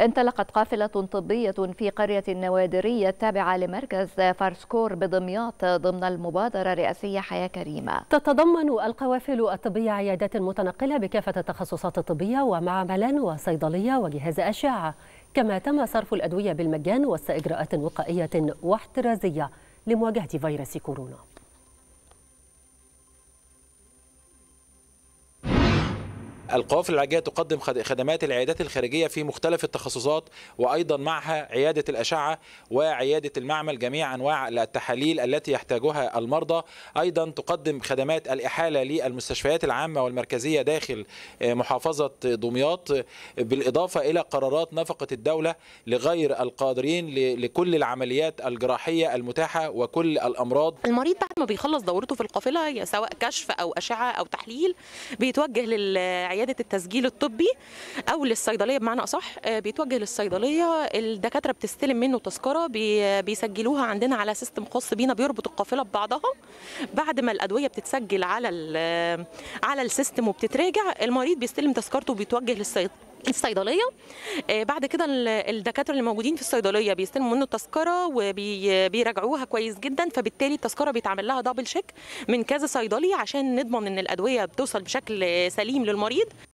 انطلقت قافلة طبية في قرية النوادرية التابعة لمركز فارسكور بدمياط ضمن المبادرة الرئاسية حياة كريمة تتضمن القوافل الطبية عيادات متنقلة بكافة التخصصات الطبية ومعملا وصيدلية وجهاز أشعة كما تم صرف الأدوية بالمجان وسط إجراءات وقائية واحترازية لمواجهة فيروس كورونا القوافل العلاجية تقدم خدمات العيادات الخارجية في مختلف التخصصات وأيضا معها عيادة الأشعة وعيادة المعمل جميع أنواع التحاليل التي يحتاجها المرضى أيضا تقدم خدمات الإحالة للمستشفيات العامة والمركزية داخل آه، محافظة دمياط بالإضافة إلى قرارات نفقة الدولة لغير القادرين لكل العمليات الجراحية المتاحة وكل الأمراض المريض بعد ما بيخلص دورته في القافلة سواء كشف أو أشعة أو تحليل بيتوجه للعيادة عياده التسجيل الطبي او للصيدليه بمعنى اصح آه، بيتوجه للصيدليه الدكاتره بتستلم منه تذكره بيسجلوها عندنا على سيستم خاص بينا بيربط القافله ببعضها بعد ما الادويه بتتسجل على آه، على السيستم وبتتراجع المريض بيستلم تذكرته وبيتوجه للصيدليه الصيدليه آه، بعد كده الدكاتره اللي موجودين في الصيدليه بيستلموا منه التذكره وبيراجعوها كويس جدا فبالتالي التذكره بيتعمل لها دبل شيك من كذا صيدلي عشان نضمن ان الادويه بتوصل بشكل سليم للمريض